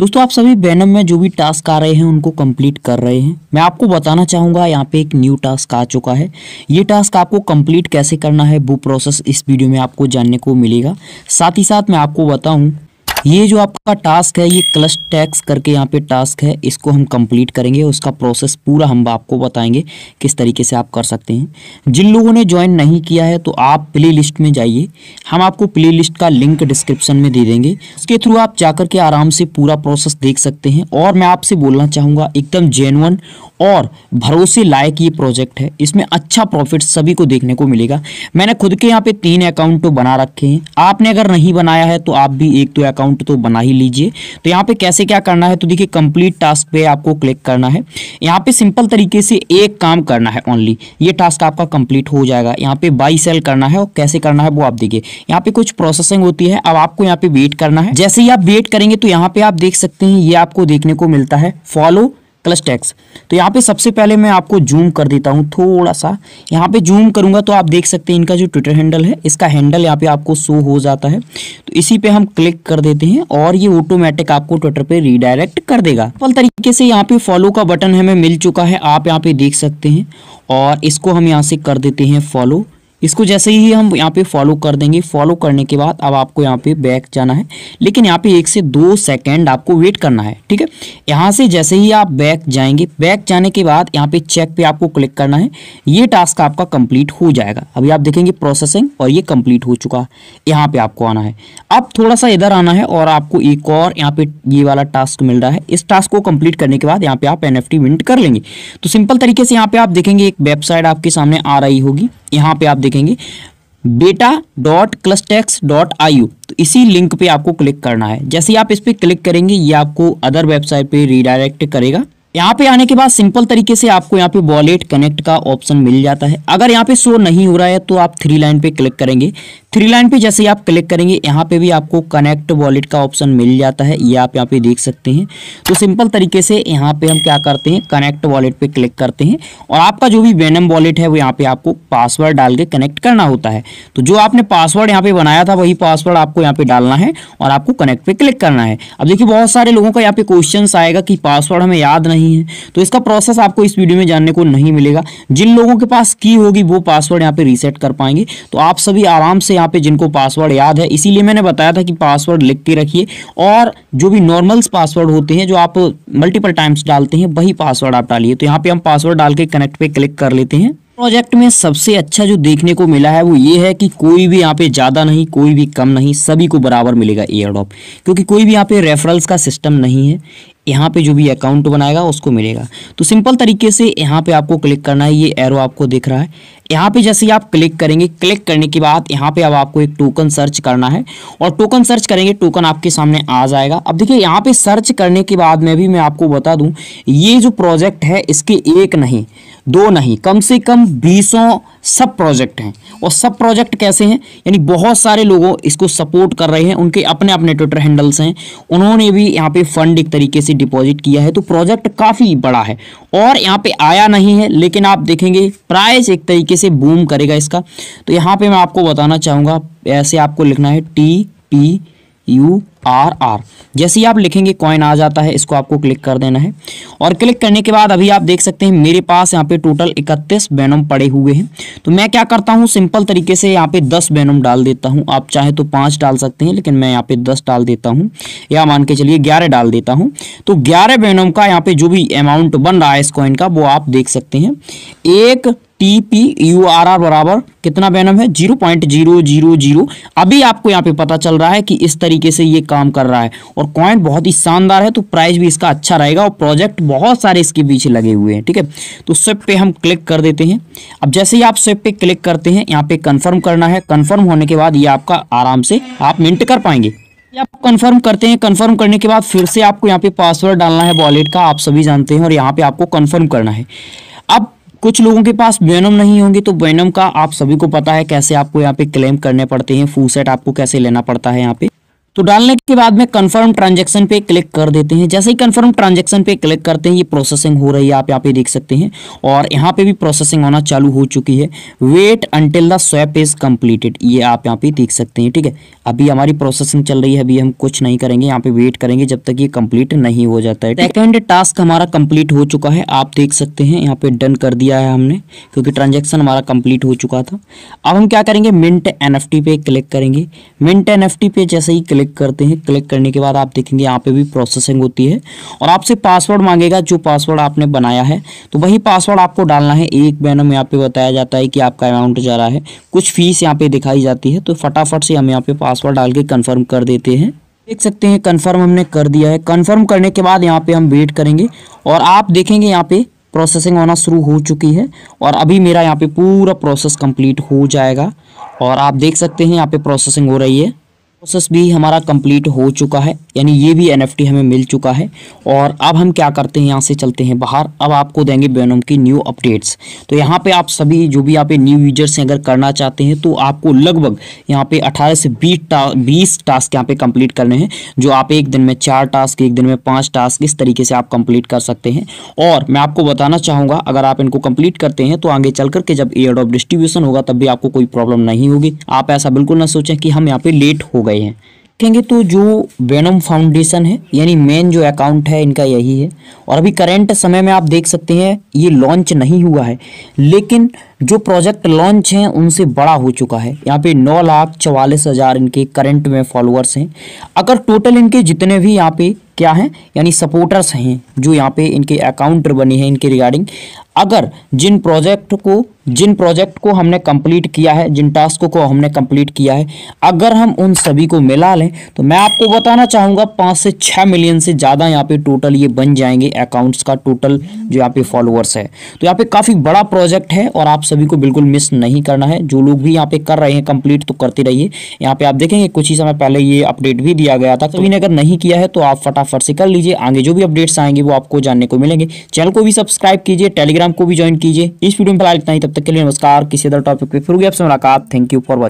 दोस्तों आप सभी बैनम में जो भी टास्क आ रहे हैं उनको कंप्लीट कर रहे हैं मैं आपको बताना चाहूंगा यहाँ पे एक न्यू टास्क आ चुका है ये टास्क आपको कंप्लीट कैसे करना है वो प्रोसेस इस वीडियो में आपको जानने को मिलेगा साथ ही साथ मैं आपको बताऊँ ये जो आपका टास्क है ये क्लच टैक्स करके यहाँ पे टास्क है इसको हम कंप्लीट करेंगे उसका प्रोसेस पूरा हम आपको बताएंगे किस तरीके से आप कर सकते हैं जिन लोगों ने ज्वाइन नहीं किया है तो आप प्ले लिस्ट में जाइए हम आपको प्ले लिस्ट का लिंक डिस्क्रिप्शन में दे देंगे उसके थ्रू आप जाकर के आराम से पूरा प्रोसेस देख सकते हैं और मैं आपसे बोलना चाहूँगा एकदम जेनुअन और भरोसे लायक ये प्रोजेक्ट है इसमें अच्छा प्रॉफिट सभी को देखने को मिलेगा मैंने खुद के यहाँ पे तीन अकाउंट तो बना रखे हैं आपने अगर नहीं बनाया है तो आप भी एक दो अकाउंट अकाउंट तो बना ही लीजिए तो यहाँ पे कैसे क्या करना है तो देखिए कंप्लीट टास्क पे आपको क्लिक करना है यहाँ पे सिंपल तरीके से एक काम करना है ओनली ये टास्क आपका कंप्लीट हो जाएगा यहाँ पे बाई सेल करना है और कैसे करना है वो आप देखिए यहाँ पे कुछ प्रोसेसिंग होती है अब आपको यहाँ पे वेट करना है जैसे ही आप वेट करेंगे तो यहाँ पे आप देख सकते हैं ये आपको देखने को मिलता है फॉलो प्लस टैक्स तो यहाँ पे सबसे पहले मैं आपको जूम कर देता हूँ थोड़ा सा यहाँ पे जूम करूँगा तो आप देख सकते हैं इनका जो ट्विटर हैंडल है इसका हैंडल यहाँ पे आपको शो हो जाता है तो इसी पे हम क्लिक कर देते हैं और ये ऑटोमेटिक आपको ट्विटर पे रिडायरेक्ट कर देगा फल तरीके से यहाँ पे फॉलो का बटन हमें मिल चुका है आप यहाँ पे देख सकते हैं और इसको हम यहाँ से कर देते हैं फॉलो इसको जैसे ही हम यहाँ पे फॉलो कर देंगे फॉलो करने के बाद अब आपको यहाँ पे बैक जाना है लेकिन यहाँ पे एक से दो सेकेंड आपको वेट करना है ठीक है यहाँ से जैसे ही आप बैक जाएंगे बैक जाने के बाद यहाँ पे चेक पे आपको क्लिक करना है ये टास्क आपका कंप्लीट हो जाएगा अभी आप देखेंगे प्रोसेसिंग और ये कंप्लीट हो चुका यहाँ पे आपको आना है अब थोड़ा सा इधर आना है और आपको एक और यहाँ पे ये वाला टास्क मिल रहा है इस टास्क को कंप्लीट करने के बाद यहाँ पे आप एन विंट कर लेंगे तो सिंपल तरीके से यहाँ पे आप देखेंगे एक वेबसाइट आपके सामने आ रही होगी यहाँ पे आप देखेंगे बेटा डॉट क्लस्टेक्स डॉट आई तो इसी लिंक पे आपको क्लिक करना है जैसे आप इस पर क्लिक करेंगे ये आपको अदर वेबसाइट पे रीडायरेक्ट करेगा यहाँ पे आने के बाद सिंपल तरीके से आपको यहाँ पे वॉलेट कनेक्ट का ऑप्शन मिल जाता है अगर यहाँ पे शो नहीं हो रहा है तो आप थ्री लाइन पे क्लिक करेंगे थ्री लाइन पे जैसे आप क्लिक करेंगे यहाँ पे भी आपको कनेक्ट वॉलेट का ऑप्शन मिल जाता है ये आप यहाँ पे देख सकते हैं तो सिंपल तरीके से यहाँ पे हम क्या करते हैं कनेक्ट वॉलेट पे क्लिक करते हैं और आपका जो भी वेनम वॉलेट है वो यहाँ पे आपको पासवर्ड डाल के कनेक्ट करना होता है तो जो आपने पासवर्ड यहाँ पे बनाया था वही पासवर्ड आपको यहाँ पे डालना है और आपको कनेक्ट पे क्लिक करना है अब देखिए बहुत सारे लोगों का यहाँ पे क्वेश्चन आएगा कि पासवर्ड हमें याद नहीं है तो इसका प्रोसेस आपको इस वीडियो में जानने को नहीं मिलेगा जिन लोगों के पास की होगी वो पासवर्ड यहाँ पे रीसेट कर पाएंगे तो आप सभी आराम से यहाँ यहाँ पे जिनको पासवर्ड याद है इसीलिए मैंने बताया था कि पासवर्ड लिख के रखिए और जो भी नॉर्मल्स पासवर्ड होते हैं जो आप मल्टीपल टाइम्स डालते हैं वही पासवर्ड आप डालिए तो यहाँ पे हम पासवर्ड डाल के कनेक्ट पे क्लिक कर लेते हैं प्रोजेक्ट में सबसे अच्छा जो देखने को मिला है वो ये है कि कोई भी यहाँ पे ज़्यादा नहीं कोई भी कम नहीं सभी को बराबर मिलेगा एयर ड्रॉप क्योंकि कोई भी यहाँ पे रेफरल्स का सिस्टम नहीं है यहाँ पे जो भी अकाउंट बनाएगा उसको मिलेगा तो सिंपल तरीके से यहाँ पे आपको क्लिक करना है ये एरो आपको दिख रहा है यहाँ पे जैसे आप क्लिक करेंगे क्लिक करने के बाद यहाँ पे अब आपको एक टोकन सर्च करना है और टोकन सर्च करेंगे टोकन आपके सामने आ जाएगा अब देखिए यहाँ पे सर्च करने के बाद में भी मैं आपको बता दूँ ये जो प्रोजेक्ट है इसके एक नहीं दो नहीं कम से कम बीसों सब प्रोजेक्ट हैं और सब प्रोजेक्ट कैसे हैं यानी बहुत सारे लोगों इसको सपोर्ट कर रहे हैं उनके अपने अपने ट्विटर हैंडल्स हैं उन्होंने भी यहाँ पे फंड एक तरीके से डिपॉजिट किया है तो प्रोजेक्ट काफ़ी बड़ा है और यहाँ पे आया नहीं है लेकिन आप देखेंगे प्राइस एक तरीके से बूम करेगा इसका तो यहाँ पर मैं आपको बताना चाहूँगा ऐसे आपको लिखना है T P U R R जैसे ही आप लिखेंगे कॉइन आ जाता है इसको आपको क्लिक कर देना है और क्लिक करने के बाद अभी आप देख सकते हैं मेरे पास यहाँ पे टोटल 31 बैनम पड़े हुए हैं तो मैं क्या करता हूँ सिंपल तरीके से यहाँ पे 10 बैनम डाल देता हूँ आप चाहे तो पाँच डाल सकते हैं लेकिन मैं यहाँ पे 10 डाल देता हूँ या मान के चलिए ग्यारह डाल देता हूँ तो ग्यारह बैनम का यहाँ पे जो भी अमाउंट बन रहा है इस कॉइन का वो आप देख सकते हैं एक T P U R R बराबर कितना बैनम है zero point zero zero zero अभी आपको यहाँ पे पता चल रहा है कि इस तरीके से ये काम कर रहा है और कॉइन बहुत ही शानदार है तो प्राइस भी इसका अच्छा रहेगा और प्रोजेक्ट बहुत सारे इसके बीच लगे हुए हैं ठीक है तो स्वेप पे हम क्लिक कर देते हैं अब जैसे ही आप स्वेप पे क्लिक करते हैं यहाँ पे कन्फर्म करना है कन्फर्म होने के बाद ये आपका आराम से आप मिनट कर पाएंगे आप कंफर्म करते हैं कंफर्म करने के बाद फिर से आपको यहाँ पे पासवर्ड डालना है वॉलेट का आप सभी जानते हैं और यहाँ पे आपको कंफर्म करना है अब कुछ लोगों के पास वेनम नहीं होंगे तो वेनम का आप सभी को पता है कैसे आपको यहाँ पे क्लेम करने पड़ते हैं फूसेट आपको कैसे लेना पड़ता है यहाँ पे तो डालने के बाद में कंफर्म ट्रांजेक्शन पे क्लिक कर देते हैं जैसे ही कंफर्म ट्रांजेक्शन पे क्लिक करते हैं ये प्रोसेसिंग हो रही है आप यहाँ पे देख सकते हैं और यहाँ पे भी प्रोसेसिंग होना चालू हो चुकी है wait until the swap is completed ये आप यहाँ पे देख सकते हैं ठीक है अभी हमारी प्रोसेसिंग चल रही है अभी हम कुछ नहीं करेंगे यहाँ पे वेट करेंगे जब तक ये कंप्लीट नहीं हो जाता है सेकेंड टास्क हमारा कंप्लीट हो चुका है आप देख सकते हैं यहाँ पे डन कर दिया है हमने क्योंकि ट्रांजेक्शन हमारा कंप्लीट हो चुका था अब हम क्या करेंगे मिंट एन पे क्लिक करेंगे मिंट एन पे जैसे ही क्लिक क्लिक करते हैं क्लिक करने के बाद आप देखेंगे यहाँ पे भी प्रोसेसिंग होती है और आपसे पासवर्ड मांगेगा जो पासवर्ड आपने बनाया है तो वही पासवर्ड आपको डालना है एक बैनम यहाँ पे बताया जाता है कि आपका अमाउंट जा रहा है कुछ फीस यहाँ पे दिखाई जाती है तो फटाफट से हम यहाँ पे पासवर्ड डाल के कन्फर्म कर देते हैं देख सकते हैं कन्फर्म हमने कर दिया है कन्फर्म करने के बाद यहाँ पे हम वेट करेंगे और आप देखेंगे यहाँ पे प्रोसेसिंग होना शुरू हो चुकी है और अभी मेरा यहाँ पे पूरा प्रोसेस कंप्लीट हो जाएगा और आप देख सकते हैं यहाँ पे प्रोसेसिंग हो रही है प्रोसेस भी हमारा कंप्लीट हो चुका है यानी ये भी एनएफटी हमें मिल चुका है और अब हम क्या करते हैं यहाँ से चलते हैं बाहर अब आपको देंगे बेनोम की न्यू अपडेट्स तो यहाँ पे आप सभी जो भी यहाँ पे न्यू यूजर्स हैं अगर करना चाहते हैं तो आपको लगभग यहाँ पे 18 से 20 टा, बीस टास्क यहाँ पे कंप्लीट करने हैं जो आप एक दिन में चार टास्क एक दिन में पाँच टास्क इस तरीके से आप कंप्लीट कर सकते हैं और मैं आपको बताना चाहूँगा अगर आप इनको कंप्लीट करते हैं तो आगे चल करके जब एयर ऑफ डिस्ट्रीब्यूशन होगा तब भी आपको कोई प्रॉब्लम नहीं होगी आप ऐसा बिल्कुल ना सोचें कि हम यहाँ पे लेट हो गए गए हैं देखेंगे तो जो वेनम फाउंडेशन है यानी मेन जो अकाउंट है इनका यही है और अभी करंट समय में आप देख सकते हैं ये लॉन्च नहीं हुआ है लेकिन जो प्रोजेक्ट लॉन्च हैं उनसे बड़ा हो चुका है यहाँ पे नौ लाख चवालीस हज़ार इनके करंट में फॉलोअर्स हैं अगर टोटल इनके जितने भी यहाँ पे क्या हैं यानी सपोर्टर्स हैं जो यहाँ पे इनके अकाउंटर बने हैं इनके रिगार्डिंग अगर जिन प्रोजेक्ट को जिन प्रोजेक्ट को हमने कंप्लीट किया है जिन टास्क को हमने कंप्लीट किया है अगर हम उन सभी को मिला लें तो मैं आपको बताना चाहूँगा पाँच से छः मिलियन से ज़्यादा यहाँ पे टोटल ये बन जाएंगे अकाउंट्स का टोटल जो यहाँ पे फॉलोअर्स है तो यहाँ पे काफ़ी बड़ा प्रोजेक्ट है और आप सभी को बिल्कुल मिस नहीं करना है जो लोग भी यहाँ पे कर रहे हैं कंप्लीट तो करते रहिए यहाँ पे आप देखेंगे कुछ ही समय पहले ये अपडेट भी दिया गया था सभी ने अगर नहीं किया है तो आप फटाफट से कर लीजिए आगे जो भी अपडेट्स आएंगे वो आपको जानने को मिलेंगे चैनल को भी सब्सक्राइब कीजिए टेलीग्राम को भी ज्वाइन कीजिए इस वीडियो में फिलहाल इतना ही तब तक के लिए नमस्कार किसी अदर टॉपिक पर फिर भी आपसे मुलाकात थैंक यू फॉर